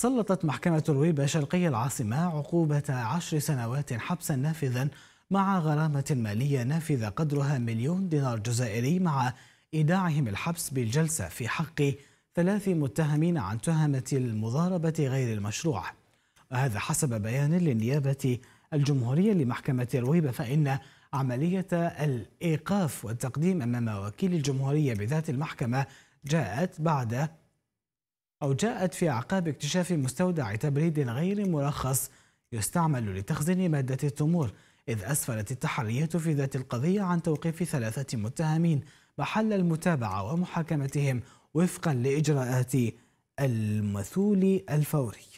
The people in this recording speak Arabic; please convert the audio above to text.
سلطت محكمة الويبة شرقي العاصمة عقوبة عشر سنوات حبسا نافذا مع غرامة مالية نافذة قدرها مليون دينار جزائري مع إيداعهم الحبس بالجلسة في حق ثلاث متهمين عن تهمة المضاربة غير المشروعة وهذا حسب بيان للنيابة الجمهورية لمحكمة الويبة فإن عملية الإيقاف والتقديم أمام وكيل الجمهورية بذات المحكمة جاءت بعد أو جاءت في أعقاب اكتشاف مستودع تبريد غير مرخص يستعمل لتخزين مادة التمور إذ أسفرت التحريات في ذات القضية عن توقيف ثلاثة متهمين محل المتابعة ومحاكمتهم وفقا لإجراءات المثول الفوري